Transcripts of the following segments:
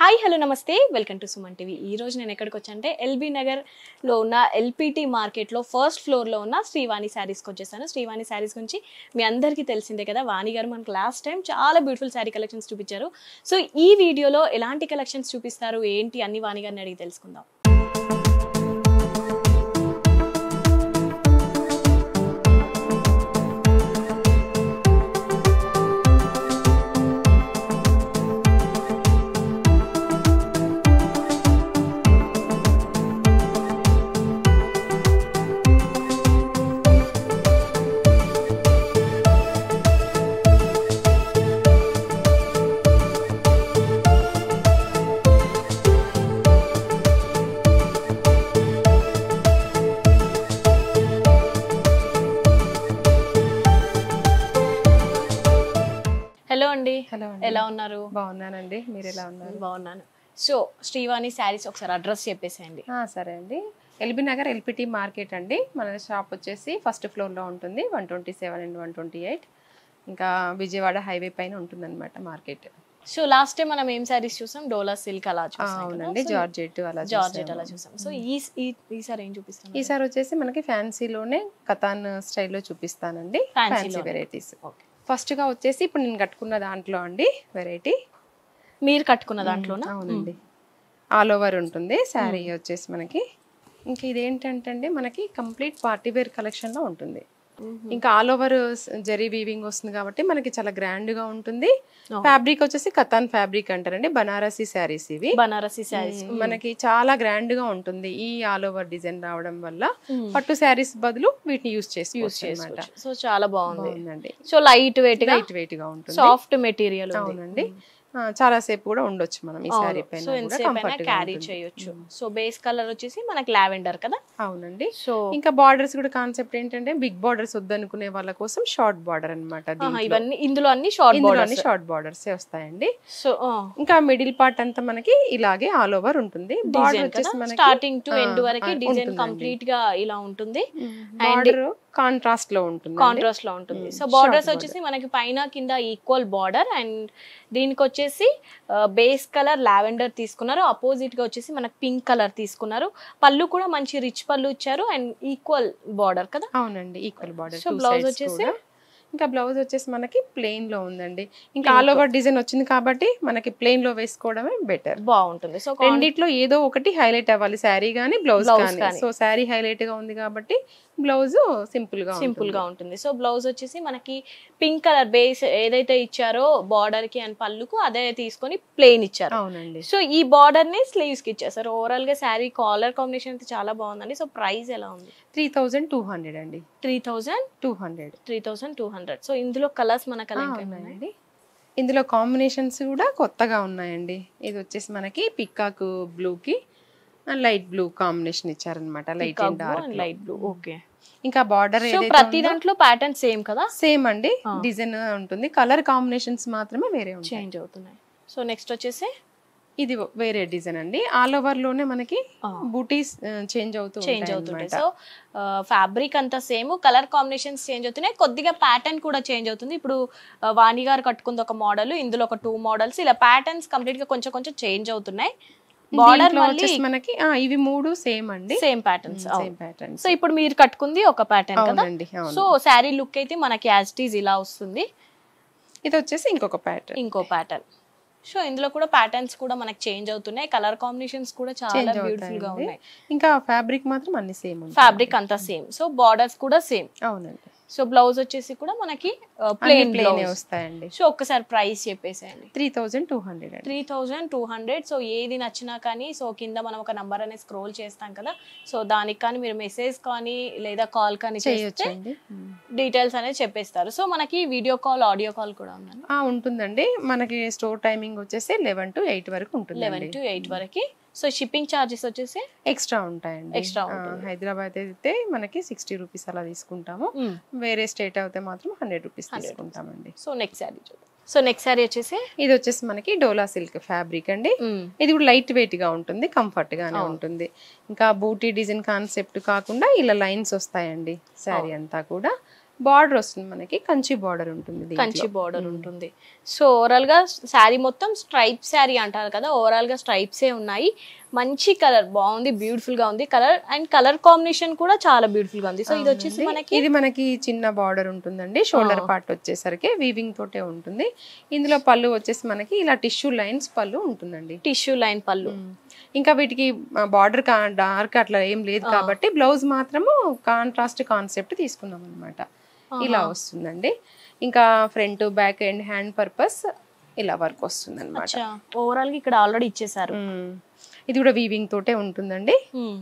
Hi hello నమస్తే welcome to Suman TV ఈ రోజు నేను ఎక్కడికి వచ్చానంటే ఎల్బీ నగర్లో ఉన్న ఎల్పిటి మార్కెట్లో ఫస్ట్ ఫ్లోర్లో ఉన్న శ్రీవాణి శారీస్కి వచ్చేసాను శ్రీవాణి శారీస్ గురించి మీ అందరికీ తెలిసిందే కదా వాణి గారు మనకు లాస్ట్ టైం చాలా బ్యూటిఫుల్ శారీ కలెక్షన్స్ చూపించారు సో ఈ వీడియోలో ఎలాంటి కలెక్షన్స్ చూపిస్తారు ఏంటి అన్ని వాణి గారిని అడిగి తెలుసుకుందాం మీరు ఎలా ఉన్నారు బాగున్నాను సో శ్రీవాణి శారీస్ ఒకసారి అడ్రస్ చెప్పేసేయండి సరే అండి ఎల్బీ నగర్ ఎల్పిటి మార్కెట్ అండి మన షాప్ వచ్చేసి ఫస్ట్ ఫ్లోర్లో ఉంటుంది one twenty seven and one twenty eight ఇంకా విజయవాడ హైవే పైన ఉంటుందన్నమాట మార్కెట్ సో లాస్ట్ టైం మనం ఏం శారీస్ చూసాం డోలా సిల్క్ అలా అవునండి జార్జెట్ అలా జార్జెట్ అలా చూసాం సో ఈ ఈసారి ఏం చూపిస్తాం ఈసారి వచ్చేసి మనకి ఫ్యాన్సీలోనే కథాన్ స్టైల్లో చూపిస్తానండి ఫ్యాన్సీ వెరైటీస్ ఫస్ట్గా వచ్చేసి ఇప్పుడు నేను కట్టుకున్న దాంట్లో అండి వెరైటీ మీరు కట్టుకున్న దాంట్లో ఆల్ ఓవర్ ఉంటుంది శారీ వచ్చేసి మనకి ఇంకా ఇదేంటంటే అండి మనకి కంప్లీట్ పార్టీ వేర్ కలెక్షన్ లో ఉంటుంది ఇంకా ఆల్ ఓవర్ జెరీ వీవింగ్ వస్తుంది కాబట్టి మనకి చాలా గ్రాండ్ గా ఉంటుంది ఫ్యాబ్రిక్ వచ్చేసి కతాన్ ఫ్యాబ్రిక్ అంటారండి బనారసి శారీస్ ఇవి బనారసి శారీస్ మనకి చాలా గ్రాండ్ గా ఉంటుంది ఈ ఆల్ ఓవర్ డిజైన్ రావడం వల్ల పట్టు శారీస్ బదులు వీటిని యూస్ చేసి యూస్ అనమాట సో చాలా బాగుంది so light weight light weight గా ఉంటుంది సాఫ్ట్ మెటీరియల్ అవునండి చాలాసేపు కూడా ఉండొచ్చు మనం ఈ సారీ పైన క్యారీ చేయొచ్చు సో బేస్ కలర్ వచ్చేసి మనకి లావెండర్ కదా అవునండి సో ఇంకా బార్డర్స్ కూడా కాన్సెప్ట్ ఏంటంటే బిగ్ బార్డర్స్ వద్దనుకునే వాళ్ళ కోసం షార్ట్ బార్డర్ అనమాట ఇవన్నీ ఇందులో అన్ని షార్ట్ బార్డర్ అన్ని షార్ట్ బార్డర్స్ వస్తాయండి సో ఇంకా మిడిల్ పార్ట్ అంతా మనకి ఇలాగే ఆల్ ఓవర్ ఉంటుంది బార్డర్ వచ్చేసి స్టార్టింగ్ టు ఎండ్ వరకు డిజైన్ కంప్లీట్ గా ఇలా ఉంటుంది బార్డర్ కాంట్రాస్ట్ లో ఉంటుంది కాంట్రాస్ట్ లో ఉంటుంది సో బార్డర్స్ వచ్చేసి మనకి పైన కింద ఈక్వల్ బార్డర్ అండ్ దీనికి వచ్చేసి బేస్ కలర్ లావెండర్ తీసుకున్నారు అపోజిట్ గా వచ్చేసి మనకి పింక్ కలర్ తీసుకున్నారు పళ్ళు కూడా మంచి రిచ్ పళ్ళు ఇచ్చారు అండ్ ఈక్వల్ బార్డర్ కదా అవునండి ఈక్వల్ బార్డర్ సో బ్లౌజ్ వచ్చేసి ఇంకా బ్లౌజ్ వచ్చేసి మనకి ప్లెయిన్ లో ఉందండి ఇంకా ఆల్ ఓవర్ డిజైన్ వచ్చింది కాబట్టి మనకి ప్లెయిన్ లో వేసుకోవడమే బెటర్ బాగుంటుంది సో రెండిట్లో ఏదో ఒకటి హైలైట్ అవ్వాలి శారీ గానీ బ్లౌజ్ సో శారీ హైలైట్ గా ఉంది కాబట్టి బ్లౌజ్ సింపుల్ గా సింపుల్ గా ఉంటుంది సో బ్లౌజ్ వచ్చేసి మనకి పింక్ కలర్ బేస్ ఏదైతే ఇచ్చారో బార్డర్ కి అండ్ పళ్ళుకు అదే తీసుకొని ప్లెయిన్ ఇచ్చారు అవునండి సో ఈ బార్డర్ ని స్లీవ్స్ కి సార్ ఓవరాల్ గా శారీ కాలర్ కాంబినేషన్ అయితే చాలా బాగుందండి సో ప్రైస్ ఎలా ఉంది త్రీ థౌజండ్ టూ హండ్రెడ్ అండి three thousand two hundred three thousand two hundred so ఇందులో కలర్స్ మనకు ఉన్నాయండి ఇందులో కాంబినేషన్స్ కూడా కొత్తగా ఉన్నాయండి ఇది వచ్చేసి మనకి పిక్కాకు బ్లూకి లైట్ బ్లూ కాంబినేషన్ ఇచ్చారనమాట light and dark light blue okay ఇంకా బార్డర్ ప్రతి దాంట్లో ప్యాటర్న్ సేమ్ కదా సేమ్ అండి డిజైన్ ఉంటుంది కలర్ కాంబినేషన్స్ మాత్రమే వేరే చేంజ్ అవుతున్నాయి సో నెక్స్ట్ వచ్చేసి ఇది వేరే డిజైన్ అండి ఆల్ ఓవర్ లోనే మనకి బూటీస్ చేంజ్ అవుతూ చేంజ్ అవుతుంటాయి సో ఫ్యాబ్రిక్ అంతా సేమ్ కలర్ కాంబినేషన్స్ చేంజ్ అవుతున్నాయి కొద్దిగా ప్యాటర్న్ కూడా చేంజ్ అవుతుంది ఇప్పుడు వాణి గారు కట్టుకుంది ఒక మోడల్ ఇందులో ఒక టూ మోడల్స్ ఇలా ప్యాటర్న్స్ కంప్లీట్ గా కొంచెం కొంచెం చేంజ్ అవుతున్నాయి బార్డర్ వచ్చేసి మనకి ఇవి మూడు సేమ్ అండి సేమ్ ప్యాటర్న్స్ సేమ్ సో ఇప్పుడు మీరు కట్టుకుంది ఒక ప్యాటర్న్ కదా సో శారీ లుక్ అయితే మనకి యాజ్ టీజ్ ఇలా వస్తుంది ఇది వచ్చేసి ఇంకొక ప్యాటర్న్ ఇంకో ప్యాటర్న్ సో ఇందులో కూడా ప్యాటర్న్స్ కూడా మనకి చేంజ్ అవుతున్నాయి కలర్ కాంబినేషన్స్ కూడా చాలా బ్యూటిఫుల్ గా ఉన్నాయి ఇంకా ఫ్యాబ్రిక్ మాత్రం అన్ని సేమ్ ఫ్యాబ్రిక్ అంతా సేమ్ సో బార్డర్స్ కూడా సేమ్ అవునండి సో బ్లౌజ్ వచ్చేసి కూడా మనకి ప్లేన్ ప్లేన్ వస్తాయండి సో ఒక్కసారి ప్రైస్ చెప్పేసేయండి three thousand two hundred three thousand two hundred so ఏది నచ్చినా కానీ సో కింద మనం ఒక నంబర్ అనేది స్క్రోల్ చేస్తాం కదా సో దానికి కానీ మీరు మెసేజ్ కానీ లేదా కాల్ కానీ చేయొచ్చు డీటెయిల్స్ అనేది చెప్పేస్తారు సో మనకి వీడియో కాల్ ఆడియో కాల్ కూడా ఉందండి ఉంటుందండి మనకి స్టోర్ టైమింగ్ వచ్చేసి లెవెన్ టు ఎయిట్ వరకు ఉంటుంది లెవెన్ టు ఎయిట్ వరకు సో షిప్పింగ్ ఛార్జెస్ వచ్చేసి ఎక్స్ట్రా ఉంటాయండి ఎక్స్ట్రా హైదరాబాద్ అయితే మనకి సిక్స్టీ రూపీస్ అలా తీసుకుంటాము వేరే స్టేట్ అయితే మాత్రం హండ్రెడ్ రూపీస్ తీసుకుంటామండి సో నెక్స్ట్ శారీ చూద్దాం సో నెక్స్ట్ శారీ వచ్చేసి ఇది వచ్చేసి మనకి డోలా సిల్క్ ఫ్యాబ్రిక్ అండి ఇది కూడా లైట్ వెయిట్ గా ఉంటుంది కంఫర్ట్ గానే ఉంటుంది ఇంకా బూటీ డిజైన్ కాన్సెప్ట్ కాకుండా ఇలా లైన్స్ వస్తాయండి శారీ అంతా కూడా బార్డర్ వస్తుంది మనకి కంచి బార్డర్ ఉంటుంది కంచి బార్డర్ ఉంటుంది సో ఓవరాల్ గా శారీ మొత్తం స్ట్రైప్ శారీ అంటారు కదా ఓవరాల్ గా స్ట్రైప్స్ ఏ ఉన్నాయి మంచి కలర్ బాగుంది బ్యూటిఫుల్ గా ఉంది కలర్ అండ్ కలర్ కాంబినేషన్ కూడా చాలా బ్యూటిఫుల్ గా ఉంది సో ఇది వచ్చేసి మనకి ఇది మనకి చిన్న బార్డర్ ఉంటుందండి షోల్డర్ పార్ట్ వచ్చేసరికి వీవింగ్ తోటే ఉంటుంది ఇందులో పళ్ళు వచ్చేసి మనకి ఇలా టిష్యూ లైన్స్ పళ్ళు ఉంటుందండి టిష్యూ లైన్ పళ్ళు ఇంకా వీటికి బార్డర్ డార్క్ అట్లా ఏం లేదు కాబట్టి బ్లౌజ్ మాత్రము కాంట్రాస్ట్ కాన్సెప్ట్ తీసుకున్నాం అనమాట ఇలా వస్తుందండి ఇంకా front back and hand purpose ఇలా వర్క్ వస్తుంది అనమాట ఓవరాల్ ఇక్కడ ఆల్రెడీ ఇచ్చేసారు ఇది కూడా వీవింగ్ తోటే ఉంటుందండి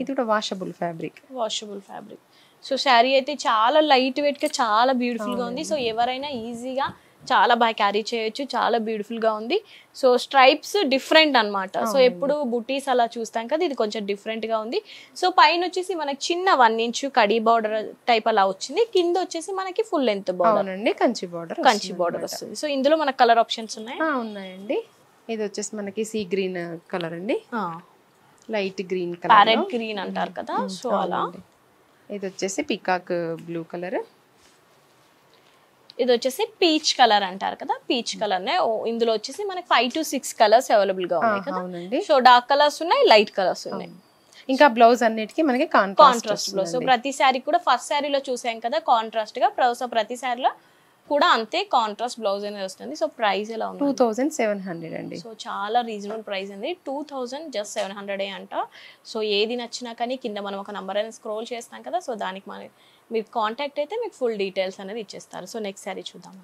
ఇది కూడా washable fabric washable fabric so sari అయితే చాలా లైట్ వెయిట్ గా చాలా బ్యూటిఫుల్ గా ఉంది సో ఎవరైనా ఈజీగా చాలా బాగా క్యారీ చేయొచ్చు చాలా బ్యూటిఫుల్గా ఉంది సో స్ట్రైప్స్ డిఫరెంట్ అనమాట సో ఎప్పుడు బుటీస్ అలా చూస్తాం కదా ఇది కొంచెం డిఫరెంట్గా ఉంది సో పైన వచ్చేసి మనకి చిన్న వన్ ఇంచ్ కడీ బార్డర్ టైప్ అలా వచ్చింది కింద వచ్చేసి మనకి ఫుల్ లెంత్ బార్డర్ అండి కంచి బార్డర్ కంచి బార్డర్ వస్తుంది సో ఇందులో మనకి కలర్ ఆప్షన్స్ ఉన్నాయి ఉన్నాయండి ఇది వచ్చేసి మనకి సీ గ్రీన్ కలర్ అండి లైట్ గ్రీన్ కలర్ గ్రీన్ అంటారు కదా సో అలా ఇది వచ్చేసి పికాక్ బ్లూ కలర్ ఇది వచ్చేసి పీచ్ కలర్ అంటారు కదా పీచ్ కలర్ ఇందులో వచ్చేసి మనకి five to six colours available గా ఉన్నాయి కదా సో డార్క్ కలర్స్ ఉన్నాయి లైట్ కలర్స్ ఉన్నాయి ఇంకా బ్లౌజ్ అన్నిటికి మనకి కాంట్రాస్ట్ బ్లౌజ్ ప్రతి శారీ కూడా ఫస్ట్ శారీలో చూసాం కదా కాంట్రాస్ట్ గా సో ప్రతి శారీలో కూడా అంతే కాంట్రాస్ట్ బ్లౌజ్ అనేది వస్తుంది సో ప్రైస్ ఎలా ఉంది టూ థౌసండ్ సెవెన్ హండ్రెడ్ అండి సో చాలా రీజనబుల్ ప్రైస్ అండి two thousand just seven hundred అంట సో ఏది నచ్చినా కానీ కింద మనం ఒక నంబర్ అనేది స్క్రోల్ చేస్తాం కదా సో దానికి మన మీరు కాంటాక్ట్ అయితే మీకు ఫుల్ డీటెయిల్స్ అనేది ఇచ్చేస్తారు సో నెక్స్ట్ శారీ చూద్దాం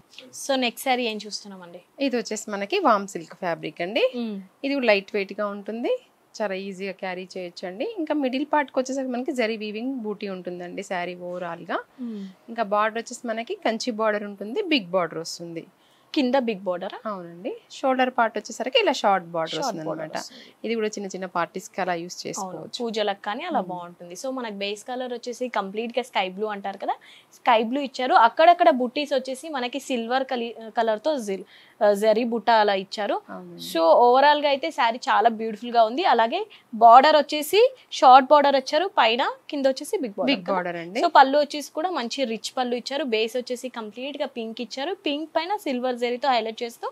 సో నెక్స్ట్ శారీ ఏం చూస్తున్నామండి ఇది వచ్చేసి మనకి వామ్ సిల్క్ ఫ్యాబ్రిక్ అండి hmm. ఇది లైట్ వెయిట్గా ఉంటుంది చాలా ఈజీగా క్యారీ చేయొచ్చండి ఇంకా మిడిల్ పార్ట్కి వచ్చేసరికి మనకి జరీ వీవింగ్ బూటీ ఉంటుందండి శారీ ఓవరాల్గా hmm. ఇంకా బార్డర్ వచ్చేసి మనకి కంచి బార్డర్ ఉంటుంది బిగ్ బార్డర్ వస్తుంది కింద బిగ్ బోర్డర్ అవునండి షోల్డర్ పార్ట్ వచ్చేసరికి ఇలా షార్ట్ బార్డర్ అనమాట ఇది కూడా చిన్న చిన్న పార్టీస్ కి అలా యూస్ చేసుకోవచ్చు పూజలకు కానీ అలా బాగుంటుంది సో మనకి బేస్ కలర్ వచ్చేసి కంప్లీట్ గా స్కై బ్లూ అంటారు కదా స్కై బ్లూ ఇచ్చారు అక్కడక్కడ బుట్టీస్ వచ్చేసి మనకి సిల్వర్ కలర్ తో జరీ బుట్ట అలా ఇచ్చారు సో ఓవరాల్ గా అయితే శారీ చాలా బ్యూటిఫుల్ గా ఉంది అలాగే బార్డర్ వచ్చేసి షార్ట్ బార్డర్ వచ్చారు పైన కింద వచ్చేసి బిగ్ బిగ్ బార్డర్ అండి సో పళ్ళు వచ్చేసి కూడా మంచి రిచ్ పళ్ళు ఇచ్చారు బేస్ వచ్చేసి కంప్లీట్ గా పింక్ ఇచ్చారు పింక్ పైన సిల్వర్ జరీతో హైలైట్ చేస్తూ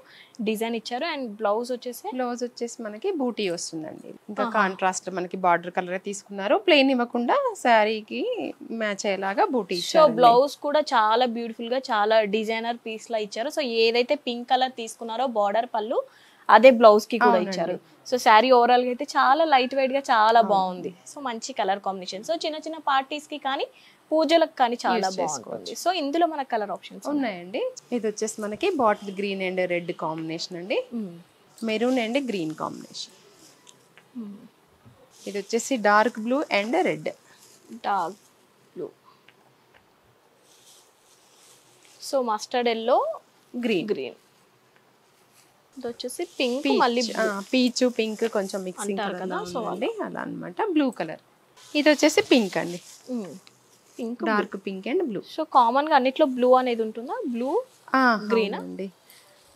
డిజైన్ ఇచ్చారు అండ్ బ్లౌజ్ వచ్చేసి బ్లౌజ్ వచ్చేసి మనకి బూటీ వస్తుందండి ఇంకా కాంట్రాస్ట్ మనకి బార్డర్ కలర్ తీసుకున్నారు ప్లెయిన్ ఇవ్వకుండా శారీకి మ్యాచ్ అయ్యేలాగా బూటీ సో బ్లౌజ్ కూడా చాలా బ్యూటిఫుల్ గా చాలా డిజైనర్ పీస్ లా ఇచ్చారు సో ఏదైతే పింక్ కలర్ తీసుకున్నారో బార్డర్ పళ్ళు అదే బ్లౌజ్ కి కూడా ఇచ్చారు సో శారీ ఓవరాల్ గా అయితే చాలా లైట్ వెయిట్ గా చాలా బాగుంది సో మంచి కలర్ కాంబినేషన్ సో చిన్న చిన్న పార్టీస్ కి కానీ పూజలకు కానీ చాలా బాగుంది సో ఇందులో మనకు కలర్ ఆప్షన్స్ ఉన్నాయండి ఇది వచ్చేసి మనకి bottle green and red combination అండి మెరూన్ అండ్ గ్రీన్ కాంబినేషన్ ఇది వచ్చేసి dark blue and red dark blue so mustard yellow green green ఇది వచ్చేసి పింక్ మళ్ళీ పీచు పింక్ కొంచెం మిక్సింగ్ కదా సో అది అలా అనమాట బ్లూ కలర్ ఇది వచ్చేసి పింక్ అండి pink dark pink and blue so common గా అన్నిట్లో బ్లూ అనేది ఉంటుందా బ్లూ గ్రీన్ అండి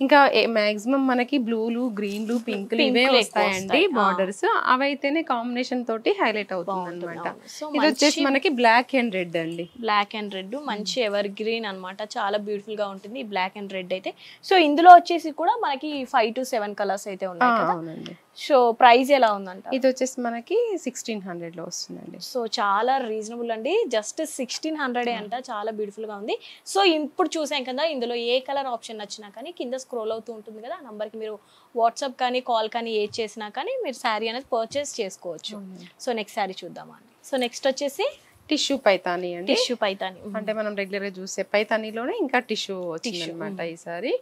ఇంకా మాక్సిమం మనకి బ్లూలు గ్రీన్లు పింక్లు ఇవే వస్తాయండి బార్డర్స్ అవైతేనే కాంబినేషన్ తోటి హైలైట్ అవుతుంది అనమాట ఇది వచ్చేసి మనకి బ్లాక్ అండ్ రెడ్ అండి బ్లాక్ అండ్ రెడ్ మంచి ఎవర్ గ్రీన్ అనమాట చాలా బ్యూటిఫుల్ గా ఉంటుంది బ్లాక్ అండ్ రెడ్ అయితే సో ఇందులో వచ్చేసి కూడా మనకి ఫైవ్ టు సెవెన్ కలర్స్ అయితే ఉన్నాయి సో ప్రైస్ ఎలా ఉందంట ఇది వచ్చేసి మనకి సిక్స్టీన్ హండ్రెడ్ లో వస్తుందండి సో చాలా రీజనబుల్ అండి జస్ట్ సిక్స్టీన్ హండ్రెడ్ అంట చాలా బ్యూటిఫుల్ గా ఉంది సో ఇప్పుడు చూసాం కదా ఇందులో ఏ కలర్ ఆప్షన్ నచ్చినా కానీ కింద స్క్రోల్ అవుతూ ఉంటుంది కదా ఆ కి మీరు వాట్సాప్ కానీ కాల్ కానీ ఏది చేసినా కానీ మీరు శారీ అనేది పర్చేస్ చేసుకోవచ్చు సో నెక్స్ట్ శారీ చూద్దామా సో నెక్స్ట్ వచ్చేసి టిష్యూ పైతాని అండి టిష్యూ పైతాని అంటే మనం రెగ్యులర్ గా చూసే పైతానీలోనే ఇంకా టిష్యూ వచ్చింది అనమాట ఈసారి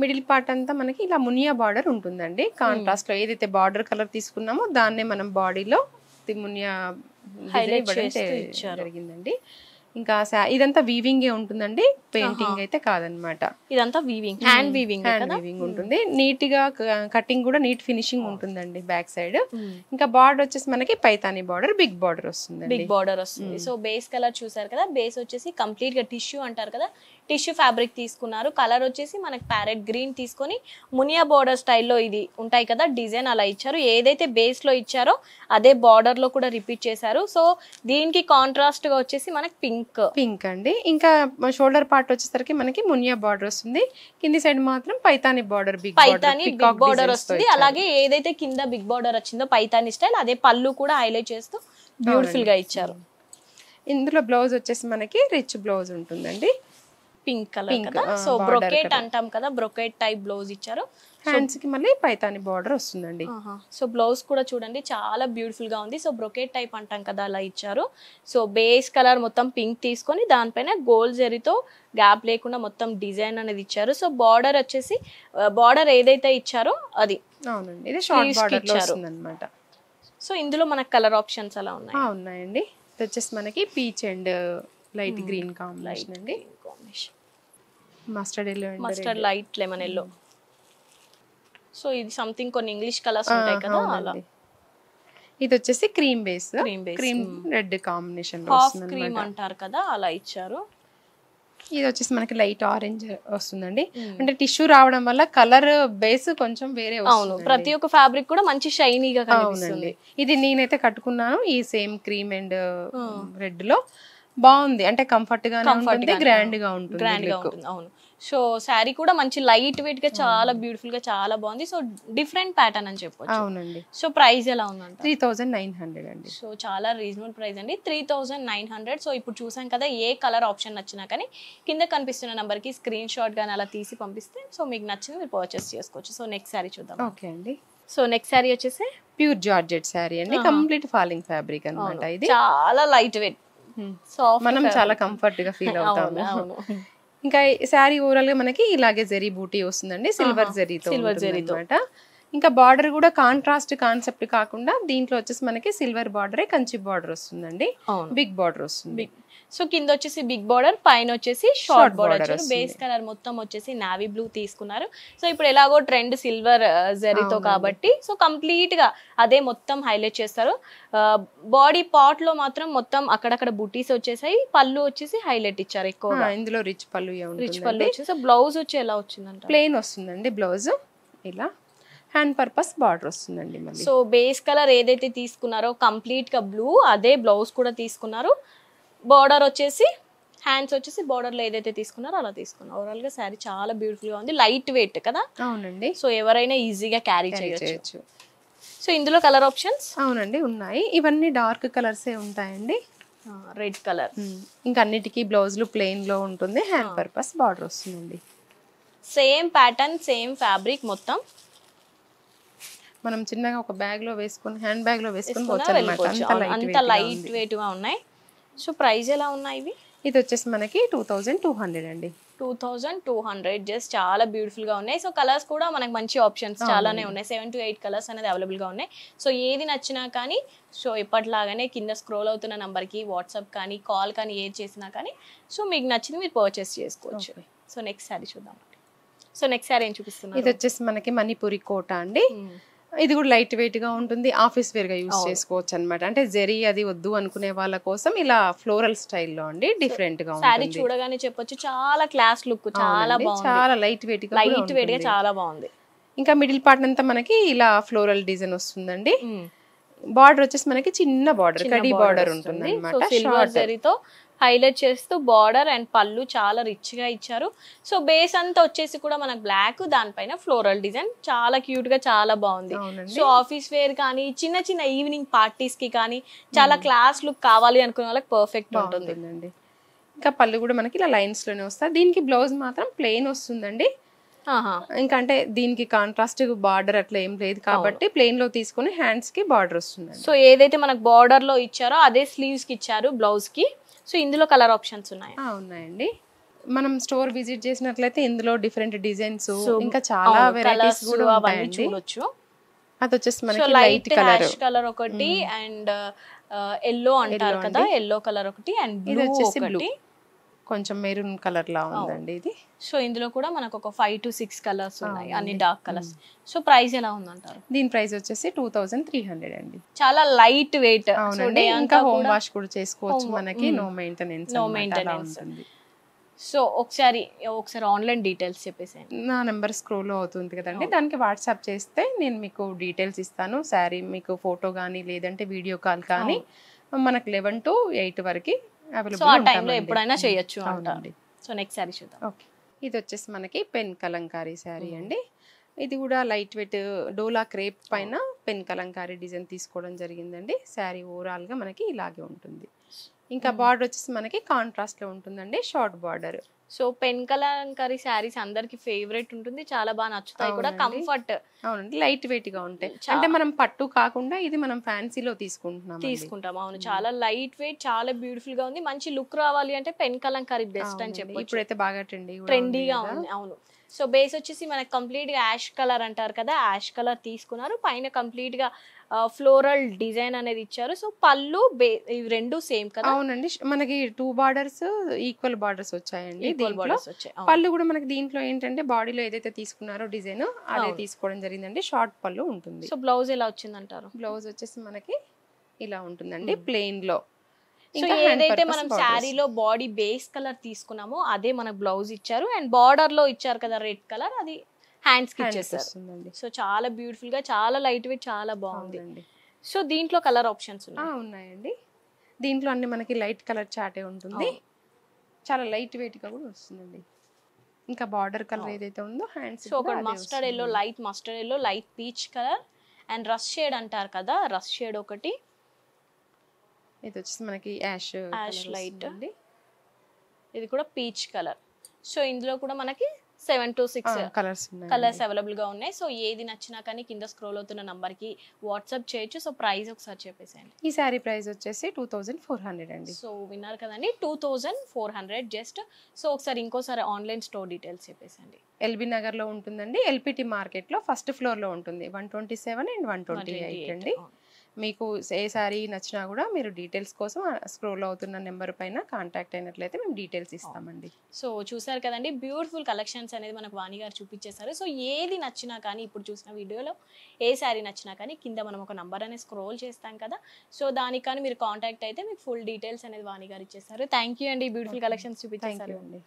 మిడిల్ పార్ట్ అంతా మనకి ఇలా మునియా బార్డర్ ఉంటుందండి లో ఏదైతే బార్డర్ కలర్ తీసుకున్నామో దాన్నే మనం బాడీలో మునియా జరిగిందండి ఇంకా ఇదంతా వీవింగ్ ఏ ఉంటుందండి పెయింటింగ్ అయితే కాదనమాట ఇదంతా weaving hand weaving hand weaving ఉంటుంది నీట్ గా కటింగ్ కూడా నీట్ ఫినిషింగ్ ఉంటుందండి బ్యాక్ సైడ్ hmm. ఇంకా బార్డర్ వచ్చేసి మనకి పైతాని బార్డర్ బిగ్ బార్డర్ వస్తుంది బిగ్ బార్డర్ వస్తుంది సో బేస్ కలర్ చూసారు కదా బేస్ వచ్చేసి కంప్లీట్ గా టిష్యూ అంటారు కదా టిష్యూ ఫ్యాబ్రిక్ తీసుకున్నారు కలర్ వచ్చేసి మనకి ప్యారెట్ గ్రీన్ తీసుకొని మునియా బార్డర్ స్టైల్లో ఇది ఉంటాయి కదా డిజైన్ అలా ఇచ్చారు ఏదైతే బేస్ లో ఇచ్చారో అదే బార్డర్ లో కూడా రిపీట్ చేశారు సో దీనికి కాంట్రాస్ట్ గా వచ్చేసి మనకి పింక్ పింక్ పింక్ అండి ఇంకా షోల్డర్ పార్ట్ వచ్చేసరికి మనకి మునియా బార్డర్ వస్తుంది కింది సైడ్ మాత్రం Paithani border big Paithani big border వస్తుంది అలాగే ఏదైతే కింద బిగ్ బార్డర్ వచ్చిందో పైతాని స్టైల్ అదే పళ్ళు కూడా హైలైట్ చేస్తూ బ్యూటిఫుల్ గా ఇచ్చారు ఇందులో బ్లౌజ్ వచ్చేసి మనకి రిచ్ బ్లౌజ్ ఉంటుందండి పింక్ కలర్ కదా సో బ్రొకేట్ అంటాం కదా బ్రొకేట్ టైప్ బ్లౌజ్ ఇచ్చారు హ్యాండ్స్ కి మళ్ళీ పైతాని బార్డర్ వస్తుందండి సో బ్లౌజ్ కూడా చూడండి చాలా బ్యూటిఫుల్ గా ఉంది సో బ్రొకేట్ టైప్ అంటాం కదా అలా ఇచ్చారు సో బేస్ కలర్ మొత్తం పింక్ తీసుకొని దానిపైన గోల్డ్ జరితో గ్యాప్ లేకుండా మొత్తం డిజైన్ అనేది ఇచ్చారు సో బార్డర్ వచ్చేసి బార్డర్ ఏదైతే ఇచ్చారో అది అవునండి సో ఇందులో మనకు కలర్ ఆప్షన్స్ అలా ఉన్నాయి ఉన్నాయండి వచ్చేసి మనకి peach and light green combination అండి mustard yellow mustard light lemon yellow so ఇది సంథింగ్ కొన్ని ఇంగ్లీష్ కలర్స్ ఉంటాయి కదా అలా ఇది వచ్చేసి cream base cream base cream red combination half cream అంటారు కదా అలా ఇచ్చారు ఇది వచ్చేసి మనకి లైట్ ఆరెంజ్ వస్తుందండి అంటే టిష్యూ రావడం వల్ల కలర్ బేస్ కొంచెం వేరే అవును ప్రతి ఒక్క ఫ్యాబ్రిక్ కూడా మంచి షైనీగా కనిపిస్తుంది ఇది నేనైతే కట్టుకున్నాను ఈ సేమ్ క్రీమ్ అండ్ రెడ్ లో బాగుంది అంటే కంఫర్ట్ గా ఉంటుంది గ్రాండ్ గా ఉంటుంది గ్రాండ్ గా ఉంటుంది అవును సో శారీ కూడా మంచి లైట్ వెయిట్ గా చాలా బ్యూటిఫుల్ గా చాలా బాగుంది సో డిఫరెంట్ ప్యాటర్న్ అని చెప్పొచ్చు అవునండి సో ప్రైస్ ఎలా ఉందండి త్రీ థౌసండ్ నైన్ హండ్రెడ్ అండి సో చాలా రీజనబుల్ ప్రైస్ అండి three thousand nine hundred so ఇప్పుడు చూసాం కదా ఏ కలర్ ఆప్షన్ నచ్చినా కానీ కింద కనిపిస్తున్న నంబర్ కి స్క్రీన్ షాట్ గానీ అలా తీసి పంపిస్తే సో మీకు నచ్చింది మీరు పర్చేస్ చేసుకోవచ్చు సో నెక్స్ట్ శారీ చూద్దాం ఓకే అండి సో నెక్స్ట్ శారీ వచ్చేసి ప్యూర్ జార్జెట్ శారీ అండి కంప్లీట్ ఫాలింగ్ ఫ్యాబ్రిక్ అనమాట ఇది చాలా లైట్ వెయిట్ సో మనం చాలా కంఫర్ట్ గా ఫీల్ అవుతాము ఇంకా శారీ గా మనకి ఇలాగే జరీ బూటీ వస్తుందండి సిల్వర్ జరీతో సిల్వర్ జరీతో అనమాట ఇంకా బార్డర్ కూడా కాంట్రాస్ట్ కాన్సెప్ట్ కాకుండా దీంట్లో వచ్చేసి మనకి సిల్వర్ బార్డరే కంచి బార్డర్ వస్తుందండి బిగ్ బార్డర్ వస్తుంది సో కింద వచ్చేసి బిగ్ బార్డర్ పైన వచ్చేసి షార్ట్ బార్డర్ వచ్చారు బేస్ కలర్ మొత్తం వచ్చేసి నావీ బ్లూ తీసుకున్నారు సో ఇప్పుడు ఎలాగో ట్రెండ్ సిల్వర్ జరితో కాబట్టి సో కంప్లీట్ గా అదే మొత్తం హైలైట్ చేస్తారు బాడీ పార్ట్ లో మాత్రం మొత్తం అక్కడక్కడ బుటీస్ వచ్చేసాయి పళ్ళు వచ్చేసి హైలైట్ ఇచ్చారు ఎక్కువగా ఇందులో రిచ్ పళ్ళు రిచ్ పళ్ళు సో బ్లౌజ్ వచ్చి ఎలా వచ్చిందంట ప్లెయిన్ వస్తుందండి బ్లౌజ్ ఇలా హ్యాండ్ పర్పస్ బార్డర్ వస్తుందండి సో బేస్ కలర్ ఏదైతే తీసుకున్నారో కంప్లీట్ గా బ్లూ అదే బ్లౌజ్ కూడా తీసుకున్నారు బార్డర్ వచ్చేసి హ్యాండ్స్ వచ్చేసి బోర్డర్లో ఏదైతే తీసుకున్నారో అలా తీసుకున్నారు ఓవరాల్ గా శారీ చాలా బ్యూటిఫుల్ గా ఉంది లైట్ వెయిట్ కదా అవునండి సో ఎవరైనా ఈజీగా క్యారీ చేయొచ్చు సో ఇందులో కలర్ ఆప్షన్స్ అవునండి ఉన్నాయి ఇవన్నీ డార్క్ కలర్సే ఉంటాయండి రెడ్ కలర్ ఇంకా అన్నిటికీ బ్లౌజ్లు లో ఉంటుంది హ్యాండ్ పర్పస్ బార్డర్ వస్తుందండి సేమ్ ప్యాటర్న్ సేమ్ ఫ్యాబ్రిక్ మొత్తం మనం చిన్నగా ఒక బ్యాగ్ లో వేసుకొని హ్యాండ్ బ్యాగ్ లో వేసుకొని అంత లైట్ వెయిట్ గా ఉన్నాయి సో ప్రైస్ ఎలా ఉన్నాయి ఇవి ఇది వచ్చేసి మనకి టూ థౌజండ్ టూ హండ్రెడ్ అండి two thousand two hundred just చాలా బ్యూటిఫుల్ గా ఉన్నాయి సో కలర్స్ కూడా మనకి మంచి ఆప్షన్స్ చాలానే ఉన్నాయి సెవెన్ టు ఎయిట్ కలర్స్ అనేది అవైలబుల్ గా ఉన్నాయి సో ఏది నచ్చినా కానీ సో ఇప్పటిలాగానే కింద స్క్రోల్ అవుతున్న కి వాట్సాప్ కానీ కాల్ కానీ ఏది చేసినా కానీ సో మీకు నచ్చింది మీరు పర్చేస్ చేసుకోవచ్చు సో నెక్స్ట్ శారీ చూద్దాం సో నెక్స్ట్ శారీ ఏం చూపిస్తున్నాం ఇది వచ్చేసి మనకి మణిపురి కోట అండి hmm. ఇది కూడా లైట్ వెయిట్గా ఉంటుంది ఆఫీస్ వేర్గా యూస్ చేసుకోవచ్చు అనమాట అంటే జెరీ అది వద్దు అనుకునే వాళ్ళ కోసం ఇలా ఫ్లోరల్ స్టైల్లో అండి డిఫరెంట్గా ఉంటుంది చూడగానే చెప్పొచ్చు చాలా క్లాస్ లుక్ చాలా చాలా లైట్ గా లైట్ వెయిట్ గా చాలా బాగుంది ఇంకా మిడిల్ పార్ట్ అంతా మనకి ఇలా ఫ్లోరల్ డిజైన్ వస్తుందండి బార్డర్ వచ్చేసి మనకి చిన్న బార్డర్ కడీ బార్డర్ ఉంటుంది అనమాట హైలైట్ చేస్తూ బార్డర్ అండ్ పళ్ళు చాలా రిచ్గా ఇచ్చారు సో బేస్ అంతా వచ్చేసి కూడా మనకు బ్లాక్ దానిపైన ఫ్లోరల్ డిజైన్ చాలా క్యూట్ గా చాలా బాగుంది సో ఆఫీస్ వేర్ కానీ చిన్న చిన్న ఈవినింగ్ పార్టీస్ కి కానీ చాలా క్లాస్ hmm. లుక్ కావాలి అనుకునే వాళ్ళకి పర్ఫెక్ట్ ఉంటుంది ఇంకా పళ్ళు కూడా మనకి ఇలా లైన్స్ లోనే వస్తాయి దీనికి బ్లౌజ్ మాత్రం ప్లెయిన్ వస్తుందండి ఇంకంటే దీనికి కాంట్రాస్ట్ బార్డర్ అట్లా ఏం లేదు కాబట్టి ప్లెయిన్ లో తీసుకుని హ్యాండ్స్ కి బార్డర్ వస్తుంది సో ఏదైతే మనకు బార్డర్ లో ఇచ్చారో అదే స్లీవ్స్ కి ఇచ్చారు బ్లౌజ్ కి సో ఇందులో కలర్ ఆప్షన్స్ ఉన్నాయి ఉన్నాయండి మనం స్టోర్ విజిట్ చేసినట్లయితే ఇందులో డిఫరెంట్ డిజైన్స్ ఇంకా చాలా వెరైటీస్ కూడా చూడొచ్చు అది వచ్చేసి మనకి లైట్ కలర్ కలర్ ఒకటి అండ్ ఎల్లో అంటారు కదా ఎల్లో కలర్ ఒకటి అండ్ బ్లూ ఒకటి కొంచెం మెరూన్ కలర్ లా ఉందండి ఇది సో ఇందులో కూడా మనకు ఒక ఫైవ్ టు సిక్స్ కలర్స్ ఉన్నాయి అన్ని డార్క్ కలర్స్ సో ప్రైస్ ఎలా ఉందంటారు దీని ప్రైస్ వచ్చేసి టూ థౌసండ్ త్రీ హండ్రెడ్ అండి చాలా లైట్ వెయిట్ అవునండి ఇంకా హోమ్ వాష్ కూడా చేసుకోవచ్చు మనకి no maintenance no maintenance so ఒకసారి ఒకసారి ఆన్లైన్ డీటెయిల్స్ చెప్పేసి నా నెంబర్ స్క్రోల్ అవుతుంది కదండి దానికి వాట్సాప్ చేస్తే నేను మీకు డీటెయిల్స్ ఇస్తాను శారీ మీకు ఫోటో కానీ లేదంటే వీడియో కాల్ కానీ మనకు లెవెన్ టు ఎయిట్ వరకు సో ఆ టైంలో ఎప్పుడైనా చేయొచ్చు సో నెక్స్ట్ శారీ చూద్దాం ఓకే ఇది వచ్చేసి మనకి పెన్ కలంకారీ శారీ అండి ఇది కూడా లైట్ వెయిట్ డోలా క్రేప్ పైన పెన్ కలంకారీ డిజైన్ తీసుకోవడం జరిగిందండి శారీ ఓవరాల్గా మనకి ఇలాగే ఉంటుంది ఇంకా బార్డర్ వచ్చేసి మనకి కాంట్రాస్ట్ లో ఉంటుందండి short border so pen Kalamkari saris అందరికి ఫేవరెట్ ఉంటుంది చాలా బాగా నచ్చుతాయి కూడా కంఫర్ట్ అవునండి లైట్ వెయిట్ గా ఉంటాయి అంటే మనం పట్టు కాకుండా ఇది మనం ఫ్యాన్సీలో తీసుకుంటున్నాం తీసుకుంటాం అవును చాలా లైట్ వెయిట్ చాలా బ్యూటిఫుల్ గా ఉంది మంచి లుక్ రావాలి అంటే పెన్ కలంకరి బెస్ట్ అని చెప్పి ఇప్పుడైతే బాగా ట్రెండ్ ట్రెండీగా ఉంది అవును సో బేస్ వచ్చేసి మనకు కంప్లీట్ గా యాష్ కలర్ అంటారు కదా యాష్ కలర్ తీసుకున్నారు పైన కంప్లీట్ గా ఫ్లోరల్ డిజైన్ అనేది ఇచ్చారు సో పళ్ళు రెండు సేమ్ కదా అవునండి మనకి టూ బార్డర్స్ ఈక్వల్ బార్డర్స్ వచ్చాయండి పళ్ళు కూడా మనకి దీంట్లో ఏంటంటే బాడీలో ఏదైతే తీసుకున్నారో డిజైన్ అదే తీసుకోవడం జరిగిందండి షార్ట్ పళ్ళు ఉంటుంది సో బ్లౌజ్ ఎలా వచ్చిందంటారు బ్లౌజ్ వచ్చేసి మనకి ఇలా ఉంటుందండి ప్లెయిన్ లో సో ఏదైతే మనం శారీలో బాడీ బేస్ కలర్ తీసుకున్నామో అదే మనకు బ్లౌజ్ ఇచ్చారు అండ్ బార్డర్ లో ఇచ్చారు కదా రెడ్ కలర్ అది హ్యాండ్స్ కి ఇచ్చేస్తారు సో చాలా బ్యూటిఫుల్ గా చాలా లైట్ వెయిట్ చాలా బాగుంది సో దీంట్లో కలర్ ఆప్షన్స్ ఉన్నాయండి దీంట్లో అన్ని మనకి లైట్ కలర్ చాటే ఉంటుంది చాలా లైట్ వెయిట్ గా కూడా వస్తుందండి ఇంకా బార్డర్ కలర్ ఏదైతే ఉందో హ్యాండ్స్ సో ఒక mustard yellow light mustard yellow light peach colour and rust shade అంటారు కదా రష్ షేడ్ ఒకటి ఇది వచ్చేసి మనకి యాష్ యాష్ లైట్ ఇది కూడా పీచ్ కలర్ సో ఇందులో కూడా మనకి seven to six colours colours available గా ఉన్నాయి సో ఏది నచ్చినా కానీ కింద స్క్రోల్ అవుతున్న నంబర్ కి వాట్సాప్ చేయొచ్చు సో ప్రైస్ ఒకసారి చెప్పేసండి ఈ సారీ ప్రైస్ వచ్చేసి టూ థౌసండ్ ఫోర్ హండ్రెడ్ అండి సో విన్నారు కదండి two thousand four hundred just so ఒకసారి ఇంకోసారి ఆన్లైన్ స్టోర్ డీటెయిల్స్ చెప్పేసండి ఎల్బీ నగర్ లో ఉంటుందండి ఎల్పిటి మార్కెట్ లో ఫస్ట్ ఫ్లోర్ లో ఉంటుంది one twenty seven and one twenty eight అండి మీకు ఏ శారీ నచ్చినా కూడా మీరు డీటెయిల్స్ కోసం స్క్రోల్ అవుతున్న నెంబర్ పైన కాంటాక్ట్ అయినట్లయితే మేము డీటెయిల్స్ ఇస్తామండి సో చూసారు కదండి బ్యూటిఫుల్ కలెక్షన్స్ అనేది మనకు వాణి గారు చూపించేశారు సో ఏది నచ్చినా కానీ ఇప్పుడు చూసిన వీడియోలో ఏ శారీ నచ్చినా కానీ కింద మనం ఒక నెంబర్ అనేది స్క్రోల్ చేస్తాం కదా సో దానికి కానీ మీరు కాంటాక్ట్ అయితే మీకు ఫుల్ డీటెయిల్స్ అనేది వాణి గారు ఇచ్చేసారు థ్యాంక్ యూ అండి బ్యూటిఫుల్ కలెక్షన్స్ చూపించారు అండి